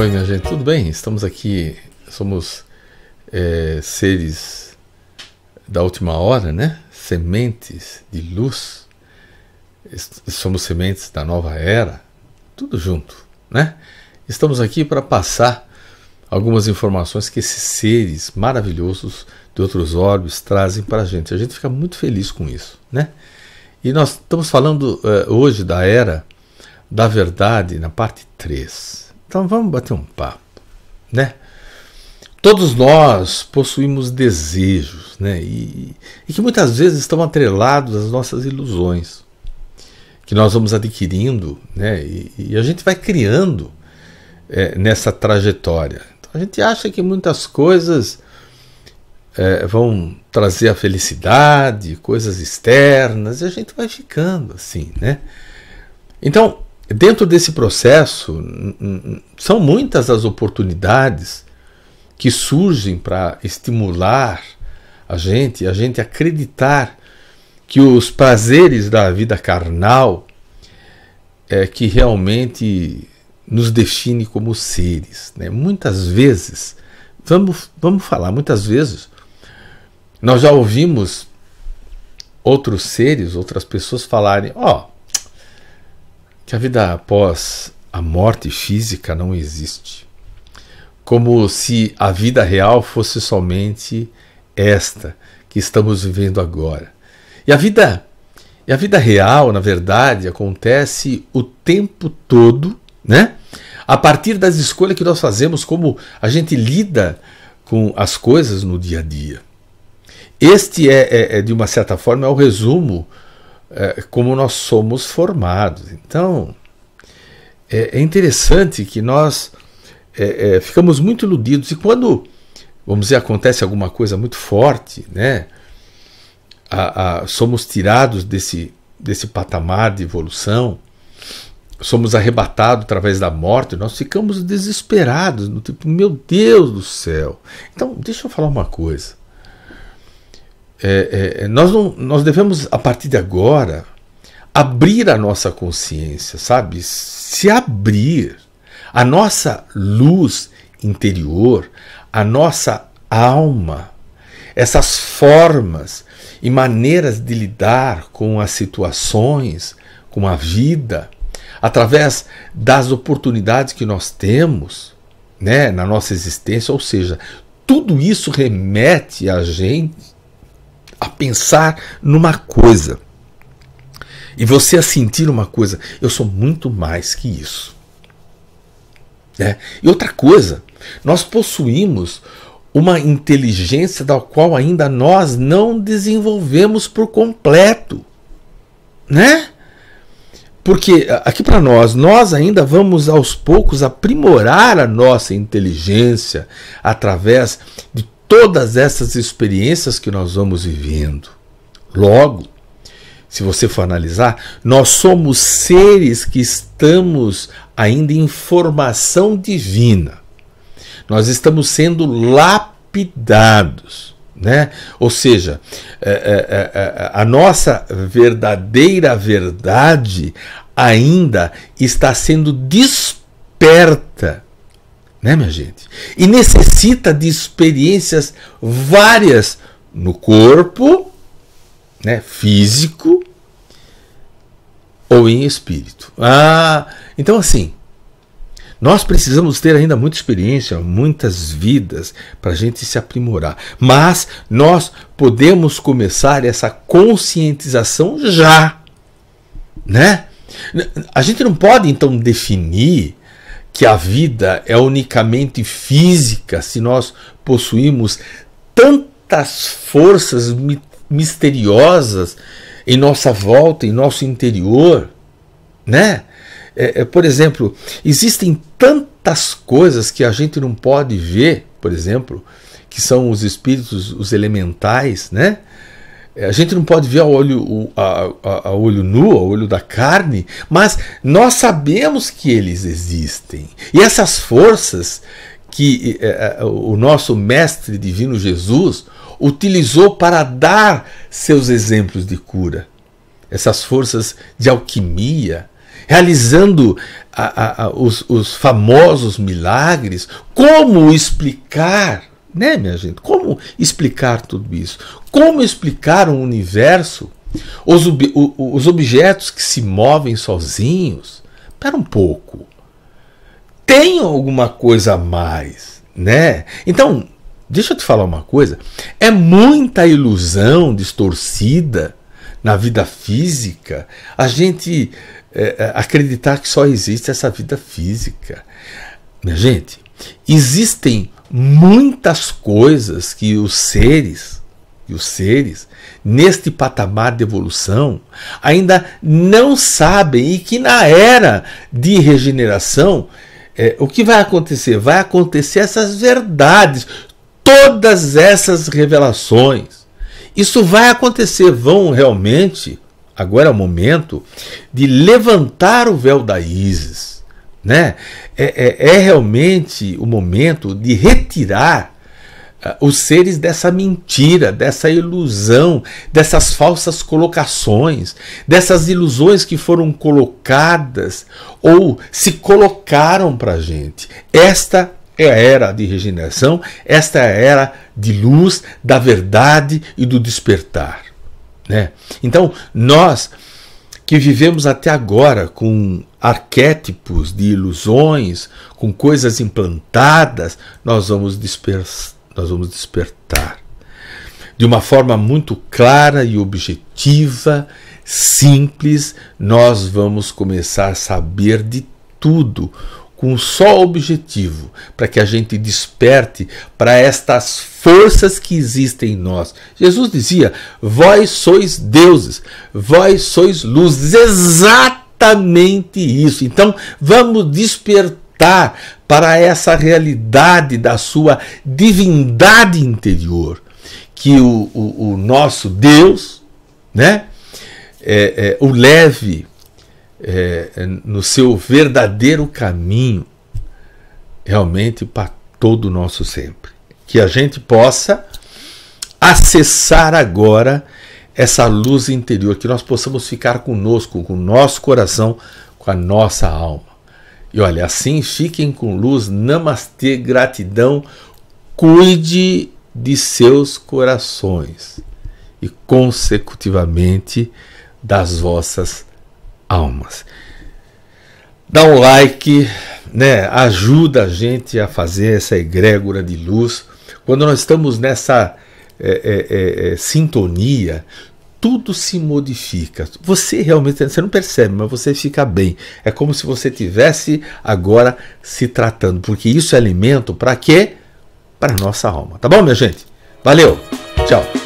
Oi, minha gente, tudo bem? Estamos aqui, somos é, seres da última hora, né? Sementes de luz, somos sementes da nova era, tudo junto, né? Estamos aqui para passar algumas informações que esses seres maravilhosos de outros orbes trazem para a gente. A gente fica muito feliz com isso, né? E nós estamos falando uh, hoje da era da verdade na parte 3. Então vamos bater um papo, né? Todos nós possuímos desejos, né? E, e que muitas vezes estão atrelados às nossas ilusões que nós vamos adquirindo, né? E, e a gente vai criando é, nessa trajetória. Então, a gente acha que muitas coisas é, vão trazer a felicidade, coisas externas, e a gente vai ficando assim, né? Então, Dentro desse processo, são muitas as oportunidades que surgem para estimular a gente, a gente acreditar que os prazeres da vida carnal é que realmente nos define como seres. Né? Muitas vezes, vamos, vamos falar, muitas vezes, nós já ouvimos outros seres, outras pessoas falarem: Ó, oh, que a vida após a morte física não existe. Como se a vida real fosse somente esta que estamos vivendo agora. E a vida e a vida real, na verdade, acontece o tempo todo, né? A partir das escolhas que nós fazemos, como a gente lida com as coisas no dia a dia. Este é, é, é de uma certa forma, é o resumo é, como nós somos formados. Então, é, é interessante que nós é, é, ficamos muito iludidos e quando, vamos dizer, acontece alguma coisa muito forte, né? A, a, somos tirados desse, desse patamar de evolução, somos arrebatados através da morte, nós ficamos desesperados, no tipo, meu Deus do céu. Então, deixa eu falar uma coisa. É, é, é, nós, não, nós devemos, a partir de agora, abrir a nossa consciência, sabe? Se abrir. A nossa luz interior, a nossa alma, essas formas e maneiras de lidar com as situações, com a vida, através das oportunidades que nós temos né, na nossa existência, ou seja, tudo isso remete a gente a pensar numa coisa e você a sentir uma coisa. Eu sou muito mais que isso. Né? E outra coisa, nós possuímos uma inteligência da qual ainda nós não desenvolvemos por completo, né? Porque aqui para nós, nós ainda vamos aos poucos aprimorar a nossa inteligência através de todas essas experiências que nós vamos vivendo. Logo, se você for analisar, nós somos seres que estamos ainda em formação divina. Nós estamos sendo lapidados, né? Ou seja, é, é, é, a nossa verdadeira verdade ainda está sendo desperta né, minha gente? E necessita de experiências várias no corpo, né, físico ou em espírito. Ah, então assim, nós precisamos ter ainda muita experiência, muitas vidas para a gente se aprimorar. Mas nós podemos começar essa conscientização já, né? A gente não pode então definir que a vida é unicamente física se nós possuímos tantas forças mi misteriosas em nossa volta, em nosso interior, né? É, é, por exemplo, existem tantas coisas que a gente não pode ver, por exemplo, que são os espíritos, os elementais, né? É, a gente não pode ver a olho, a, a, a olho nu, a olho da carne, mas nós sabemos que eles existem. E essas forças que é, é, o nosso Mestre Divino Jesus utilizou para dar seus exemplos de cura, essas forças de alquimia, realizando a, a, a, os, os famosos milagres, como explicar né, minha gente? Como explicar tudo isso? Como explicar um universo, os, os objetos que se movem sozinhos? Espera um pouco. Tem alguma coisa a mais, né? Então, deixa eu te falar uma coisa. É muita ilusão distorcida na vida física a gente é, acreditar que só existe essa vida física. Minha gente, existem muitas coisas que os seres, os seres neste patamar de evolução ainda não sabem e que na era de regeneração é, o que vai acontecer? Vai acontecer essas verdades, todas essas revelações. Isso vai acontecer, vão realmente, agora é o momento, de levantar o véu da Isis né? É, é, é realmente o momento de retirar uh, os seres dessa mentira, dessa ilusão, dessas falsas colocações, dessas ilusões que foram colocadas ou se colocaram para a gente. Esta é a era de regeneração, esta é a era de luz, da verdade e do despertar. Né? Então, nós que vivemos até agora com arquétipos de ilusões, com coisas implantadas, nós vamos, nós vamos despertar. De uma forma muito clara e objetiva, simples, nós vamos começar a saber de tudo com só objetivo, para que a gente desperte para estas forças que existem em nós. Jesus dizia: Vós sois deuses, vós sois luz. Exatamente isso. Então, vamos despertar para essa realidade da sua divindade interior, que o, o, o nosso Deus, né? É, é, o leve é, no seu verdadeiro caminho, realmente para todo o nosso sempre. Que a gente possa acessar agora essa luz interior, que nós possamos ficar conosco, com o nosso coração, com a nossa alma. E olha, assim fiquem com luz, namastê, gratidão, cuide de seus corações e, consecutivamente, das vossas almas. Dá um like, né? Ajuda a gente a fazer essa egrégora de luz. Quando nós estamos nessa é, é, é, é, sintonia, tudo se modifica. Você realmente você não percebe, mas você fica bem. É como se você tivesse agora se tratando, porque isso é alimento para quê? Para nossa alma. Tá bom, minha gente? Valeu. Tchau.